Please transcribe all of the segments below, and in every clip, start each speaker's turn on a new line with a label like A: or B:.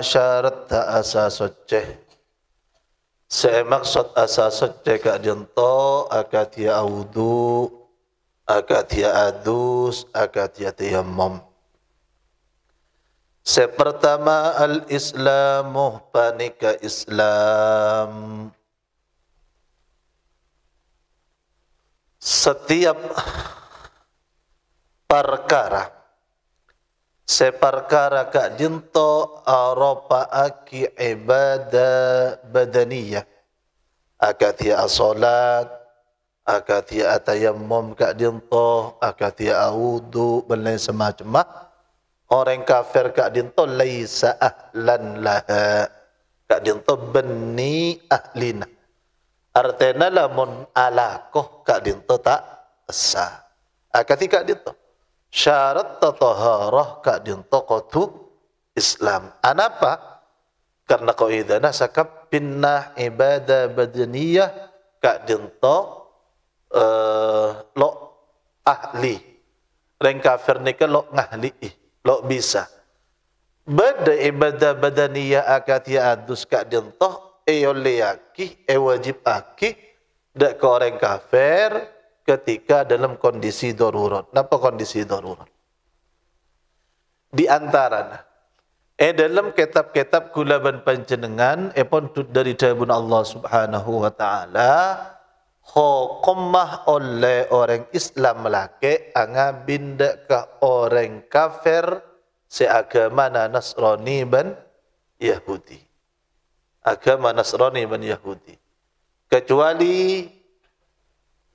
A: syarat ta asa soceh se maksud asa soceh ka jento akat ya audu akat ya adus akat ya tayammum se pertama al islamu panika islam setiap perkara seperkara kak dinto aropa aki ibadah badaniyah akatia asolat akatia atayammum kak dinto akatia audu dan lain semacam orang kafir kak dinto laisa ahlan laha kak dinto beni ahlina artena lamun alakoh kak dinto tak sah akatia kak dinto syarat tataharah kadintaqatu Islam. Anapa? Karena kau kaidahnya sakap pinnah ibadah badaniyah kadinto uh, eh, lo ahli. Reng kafir nika lo ngahli, lo bisa. Bada ibadah badaniyah akatia ya adus kadinto eoleyaki, ewajib aki, dak koreng kafir, ketika dalam kondisi darurat. Apa kondisi darurat? Di antara eh dalam kitab-kitab kulaban panjenengan eh, pondut dari jabun Allah Subhanahu wa taala hukumah oleh orang Islam laki anga bindak ke orang kafir seagama Nasrani ban Yahudi. Agama Nasrani ban Yahudi. Kecuali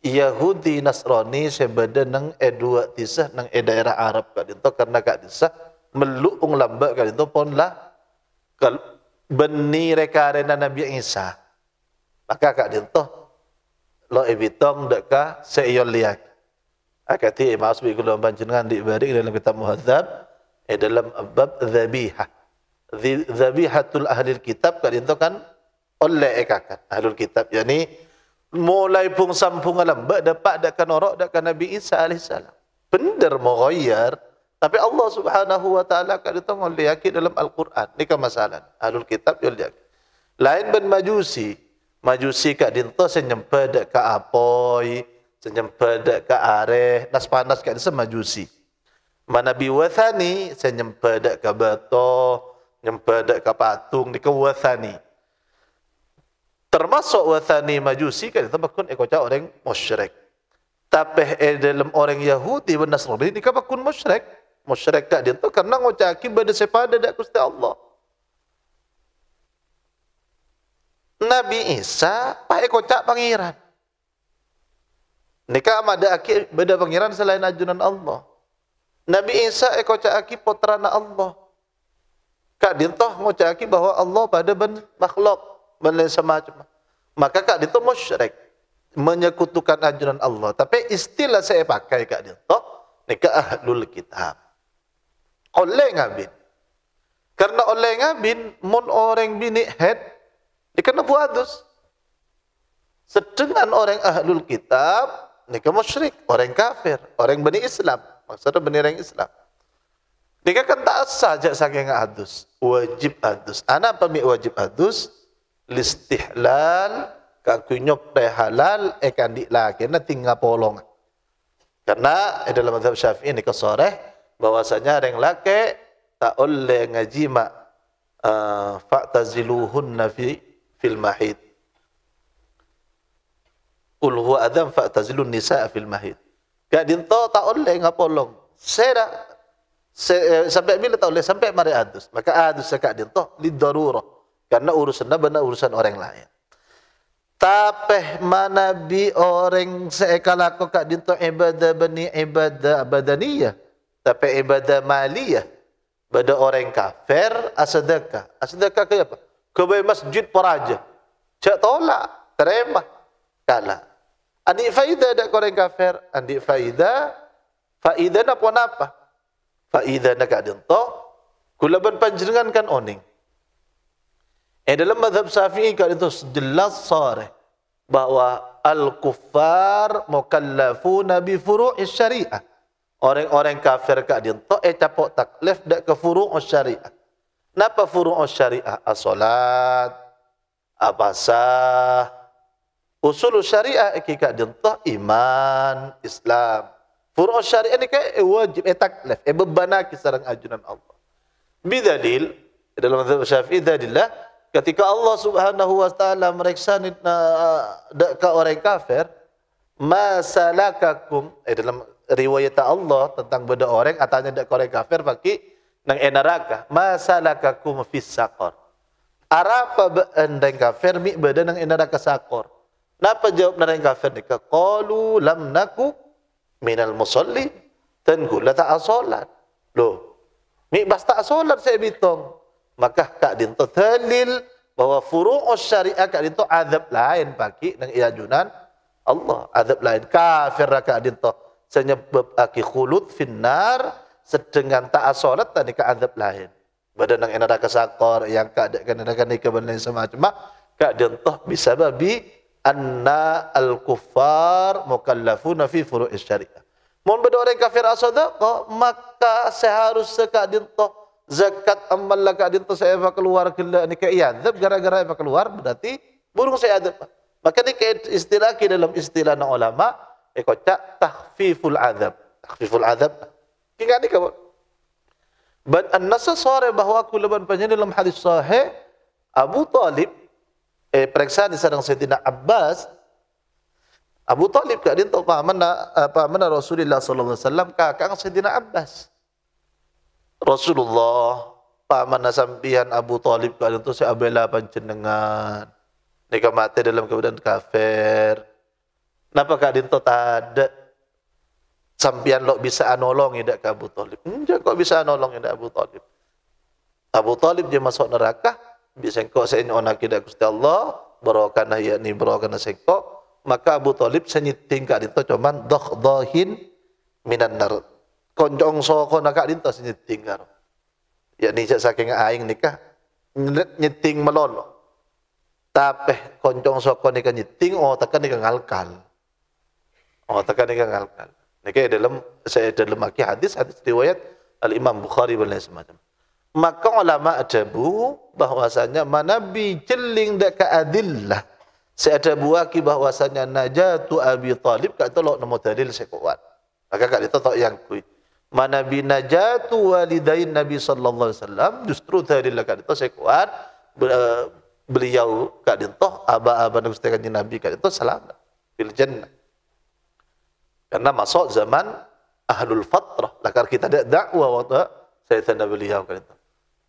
A: Yahudi Nasrani sebeda nang edua tisah nang e Arab kak dinto karena kak tisah meluung lamba kak dinto pon lah kal beni rekarena Nabi Isa maka kak dinto lo ebitong deka seyol liak akati imas e bi kulo panjenengan di bari dalam kitab muhadzab e dalam bab dzabiha dzabihatul ahli kitab kak dinto kan oleh ekakan ahlul kitab yakni mulai pung sampung alam ba dapat dak kan orok dak kan Nabi Isa alaihi salam benar tapi Allah Subhanahu wa taala kat itu yakin dalam Al-Quran ni kan masalah ahlul kitab yul yakin lain ben majusi majusi kat dinto senyempa dak apoy apoi senyempa areh nas panas kat desa majusi mana wathani senyempa dak ka bato nyempa patung di ka wathani termasuk wathani majusi kan tabakun ekoca orang musyrik tapi eh, dalam orang Yahudi dan Nasrani ni kabakun musyrik musyrik tak dia tu karena ngocaki pada sepada dak Gusti Allah Nabi Isa pak ekocak pangeran Nikah ada aki beda pangeran selain ajunan Allah. Nabi Isa ekocak aki potrana Allah. Kak dintoh ngocak aki bahwa Allah pada ben makhluk ben lain semacam. Maka Kak Dito musyrik. Menyekutukan anjuran Allah. Tapi istilah saya pakai Kak Dito, nikah ahlul kitab. Oleh ngabin. Karena oleh ngabin, mon orang bini head, dikena buadus. Sedangkan orang ahlul kitab, mereka musyrik, orang kafir, orang bani Islam. Maksudnya bani orang Islam. Mereka kan tak sajak saja saking adus. Wajib adus. Anak pemik wajib adus? listihlal kakunyok teh halal ekan di lakena tinggal polong. Karena eh, dalam mazhab Syafi'i ini sore bahwasanya ada yang laki tak oleh ngajima uh, eh, fa'taziluhunna fi fil mahid. Qul huwa adam fa'tazilun nisa'a fil mahid. kak dinto tak oleh ngapolong. Saya eh, sampai bila tak oleh sampai mari adus. Maka adus kak dinto lidoruro karena urusannya benar urusan orang lain. Tapi mana bi orang seekala kau kak dinto ibadah bani ibadah badaniyah. Tapi ibadah maliyah. Bada orang kafir asadaka. Asadaka ke apa? Kebai masjid peraja. Cak tolak. Terima. Kalah. Andi faida ada orang kafir. Andi faida. Faida napa apa? Faida nak dinto. Kulaban panjenengan kan oning. Eh dalam mazhab Syafi'i kan itu jelas sore bahwa al-kuffar mukallafuna bi furu'i syariah. Orang-orang kafir kat dia tak eh capok taklif dak ke furu'i syariah. Napa furu'i syariah? As-salat, abasah, usul syariah ikat dia tak iman, Islam. Furu'i syariah ni kan eh, wajib eh taklif eh bebanaki sareng ajunan Allah. Bidadil, dalam mazhab Syafi'i dalillah Ketika Allah Subhanahu wa taala meriksa orang kafir, masalakakum eh, dalam riwayat Allah tentang beda orang katanya dak orang kafir bagi nang eh, neraka masalakakum fis saqar arapa endeng kafir mi beda nang eh, neraka sakor napa jawab nang kafir nika qalu lam naku minal musalli tan gula ta asolat lo mi basta asolat saya bitong maka kak dinto dalil bahwa furu'us syariah kak dinto azab lain bagi nang iajunan Allah azab lain kafir kak dinto senyebab aki khulud finnar sedangkan tak asolat tadi ke azab lain badan nang enara sakor yang kak dek kenara kan ikabana semacam kak dinto bisa babi anna al kufar mukallafuna fi furu'is syariah Mohon beda orang kafir kok maka seharusnya kak dinto zakat amman laka adin saya apa keluar kelani ke iadzab iya. gara-gara apa keluar berarti burung saya adab. Maka ini istilah dalam istilah na ulama ekocak tahfiful adab. Tahfiful adab. Ingat ni kawan. Bad an-nasa sore bahwa kulaban panjang dalam hadis sahih Abu Talib eh periksaan di sarang Sayyidina Abbas Abu Talib kak dia tahu pahaman mana Rasulullah sallallahu alaihi wasallam kakang Sayyidina Abbas. Rasulullah pamana sampian Abu Talib kalian tu saya abela panjenengan. Nika mati dalam keadaan kafir. Napa kadin tu ada sampian lo bisa anolong tidak ke Abu Talib? Enggak kok bisa anolong tidak Abu Talib. Abu Talib dia masuk neraka, bisa kok saya ona tidak Gusti Allah, barokana ya ni barokana kok. maka Abu Talib senyiting kadin tu cuman doh dohin minan nar Koncong soko nakak lintas nyeting karo. Ya ni saking aing nikah nyeting melon. Tapi koncong soko nikah nyeting oh tekan nikah ngalkal. Oh tekan nikah ngalkal. Nikah dalam saya dalam aki hadis hadis riwayat Al Imam Bukhari dan lain semacam. Maka ulama bu bahwasanya manabi jeling dak adillah saya ada buaki bahwasanya najatu Abi Talib kat tolok nomor dalil saya kuat. Maka kak itu tak yang kui. Mana binajatu walidain Nabi sallallahu alaihi wasallam justru dalil kadito saya kuat e, beliau kadito aba-aba Nabi kanjeng Nabi kadito selamat fil jannah. Karena masuk zaman ahlul fatrah. Lakar kita ada dakwah waktu saya tanda beliau kadito.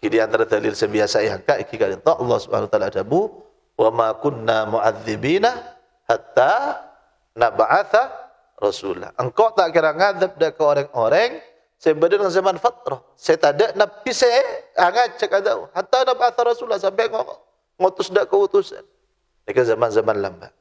A: Jadi antara dalil sebiasa yang kak iki kadito Allah Subhanahu wa taala adabu wa ma kunna mu'adzibina hatta nab'atha rasulah. Engkau tak kira ngadab dah ke orang-orang saya berada sembadana zaman fatrah setada na pise anga ah, cek ada hatta na ba'atha rasulullah sampai ngutus dak keutusan mereka zaman-zaman lambat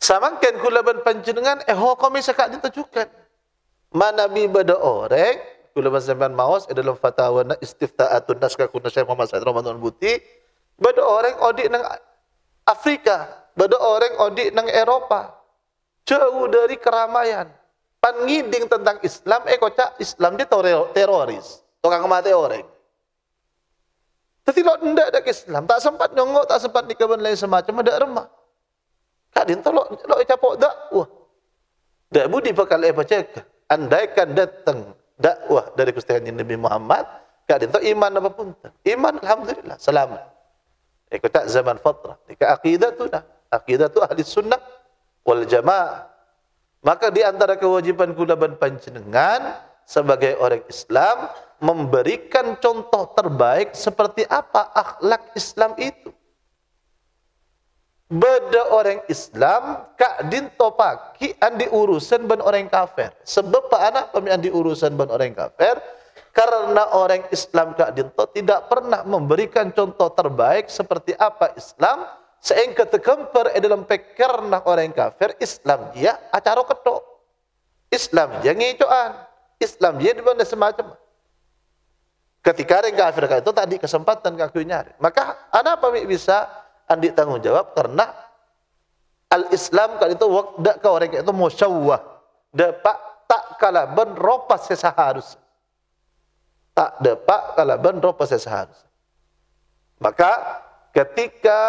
A: Sama kula ban panjenengan eh ho hukum sekak ditujukan manabi bada orang kula zaman sampean maos eh, dalam fatwa na istiftaatun nas ka kunna Syekh Muhammad Said Ramadan Buti bada orang odik nang Afrika bada orang odik nang Eropa jauh dari keramaian Pan tentang Islam, eh kocak Islam dia teroris. Tukang mati orang. Tapi lo ndak ada Islam, tak sempat nyongok, tak sempat nikah lain semacam, ada remah. Kak din lo lo capok dak, wah. Dak budi bakal eh baca. Andaikan datang dakwah dari Gusti Nabi Muhammad, kak din iman apa pun. Iman alhamdulillah, selamat. Eh kocak zaman fatrah, nikah akidah tu dah. Akidah tu ahli sunnah wal jamaah maka di antara kewajiban kula dan panjenengan sebagai orang Islam memberikan contoh terbaik seperti apa akhlak Islam itu. Beda orang Islam kak din topaki andi urusan ban orang kafir. Sebab pak anak pemi andi urusan ban orang kafir karena orang Islam kak dinto tidak pernah memberikan contoh terbaik seperti apa Islam seengka tekemper e dalam peker nak orang kafir Islam dia ya, acara ketok Islam dia ya, ngecoan Islam dia ya, di mana semacam ketika orang kafir itu tadi kesempatan kaku nyari maka anak pamit bisa andi tanggung jawab karena al Islam kan itu waktu ke orang itu musyawah dapat tak kalah ben ropas sesaharus tak dapat kalah ben ropas sesaharus maka ketika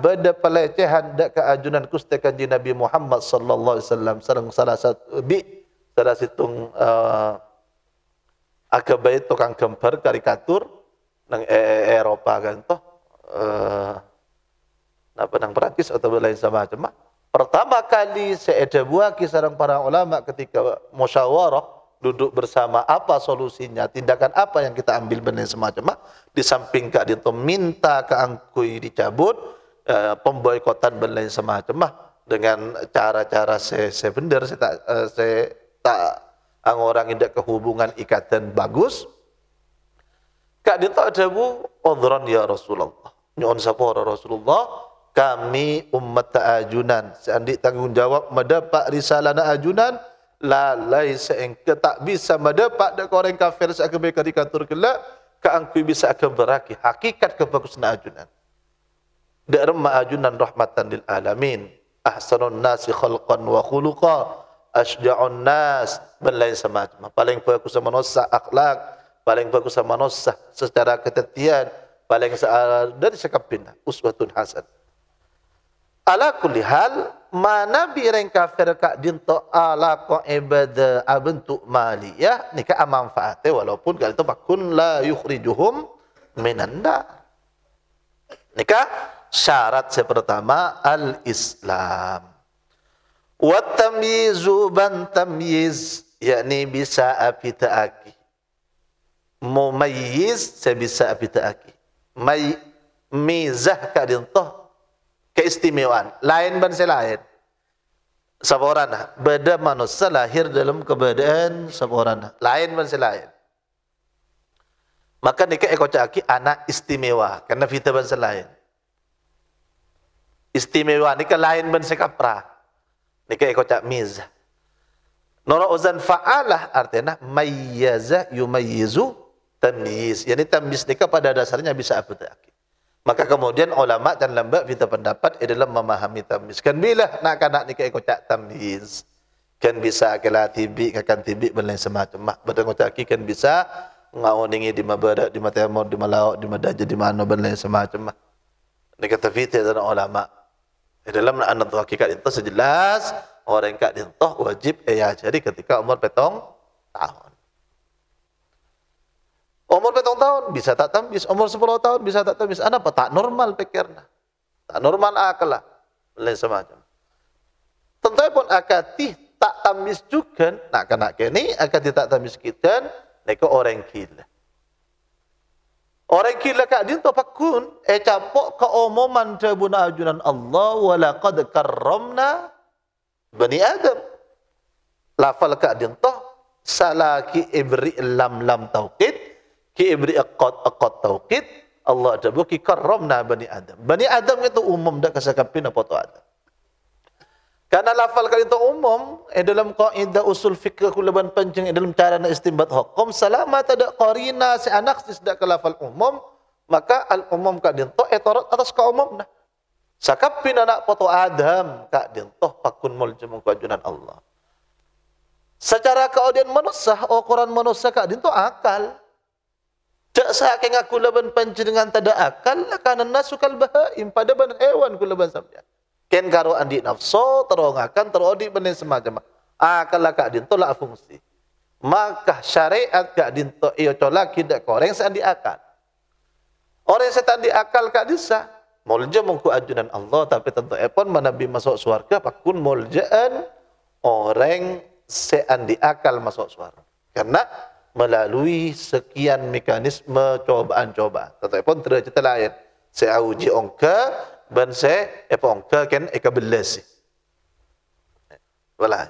A: beda pelecehan dak keajunan Gusti Kanjeng Nabi Muhammad sallallahu alaihi wasallam sareng salah satu bi salah situng uh, eh, akabai tukang gambar karikatur nang e Eropa kan toh uh, apa nang atau lain sama macam pertama kali seeda buaki sareng para ulama ketika musyawarah duduk bersama apa solusinya tindakan apa yang kita ambil benar semacam di samping kak dito minta ke dicabut eh, pemboikotan benar semacam mah dengan cara-cara saya saya benar saya tak eh, saya tak orang tidak kehubungan ikatan bagus kak dito ada bu odron ya Rasulullah nyon sapora Rasulullah kami umat ta'ajunan seandik tanggung jawab mendapat risalah ajunan la laisa engke tak bisa mendapat dak orang kafir sak kebe karikatur kala ka angku bisa ke beraki hakikat kebagusan ajunan dak remma ajunan rahmatan lil alamin ahsanun nasi khalqan wa khuluqa asja'un nas bal laisa majma paling bagus sama manusia akhlak paling bagus sama manusia secara ketetian paling dari sekapin uswatun hasan ala kulli hal mana bireng kafir kak dinto ala ko ibada abentuk ah, mali ya nikah manfaatnya eh, walaupun kali itu pakun la yukhrijuhum minanda nikah syarat sepertama al Islam wa tamyizu ban tamyiz yakni bisa api taaki mumayyiz sebisa api taaki may mizah dinto keistimewaan, lain bangsa lain. Saborana, beda manusia lahir dalam keberadaan saborana, lain bangsa lain. Maka nikah eko anak istimewa, karena kita bangsa lain. Istimewa nikah lain bangsa kapra, nikah eko cak miz. Nora uzan fa'alah artinya mayyaza yumayyizu tamyiz. Yani tamyiz nikah pada dasarnya bisa apa tak? Maka kemudian ulama dan lembab kita pendapat adalah memahami tamyiz. Kan bila nak anak ni ikut cak tamyiz. Kan bisa kela tibik kakan tibik dan semacam mak bertengok caki kan bisa ngawningi di mabarak di matemor di malauk di madaja di mana dan lain semacam mak. Ni kata fitir dan ulama. Dalam anak hakikat itu sejelas orang kat itu wajib ia eh, ya, jadi ketika umur petong tahun. Umur petong tahun bisa tak tamis, umur sepuluh tahun bisa tak tamis. Anak apa? Tak normal pikirnya. Tak normal lah, Lain semacam. Tentu pun akatih tak tamis juga. Nak kena kini akatih tak tamis kita. Mereka orang gila. Orang gila kak din topakun. Eh capok keumuman jabuna ajunan Allah. walakad karamna Bani Adam. Lafal kak din toh. Salaki ibri lam lam tauqid Ki ibri akot akot tauqid Allah ada ki karramna bani Adam. Bani Adam itu umum dak kasakapin apa tu ada? Karena lafal kali itu umum, eh dalam kaidah usul fikih kuleban panjang eh dalam cara nak istimbat hukum selama tidak korina si anak tidak ke lafal umum, maka al umum kak dinto eh torot atas ka umum nah. Sakapin anak foto Adam kak dinto pakun muljam kajunan Allah. Secara keaudian manusia, ukuran manusia kak dinto akal. Tak sahake ngaku leban panjenengan tada akal lakana nasu kal bahaim pada ban hewan kulaban sampean. Ken karo andi nafsu terongakan terodi benin semacam. Akal kak din tolak fungsi. Maka syariat kak din to iyo tolak tidak koreng sandi akal. Orang setan di akal kak disa. Mulja mengku ajunan Allah tapi tentu epon manabi masuk surga pakun muljaan orang seandi akal masuk surga. Karena melalui sekian mekanisme cobaan-cobaan. Tetapi pun derajat lain. Saya uji ongka, dan saya, apa eh, ongka kan eka belasi. Walah.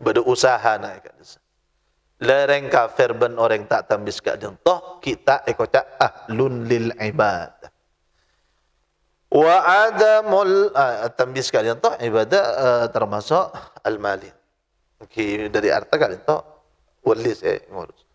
A: Bada usaha nak eka Lereng kafir ben orang tak tambis kak jentoh, kita eko eh, cak ahlun lil ibadah. Wa adamul ah, tambis kak jentoh, ibadah uh, termasuk al-mali. Okay, dari arta kak jentoh, واللي سي مورس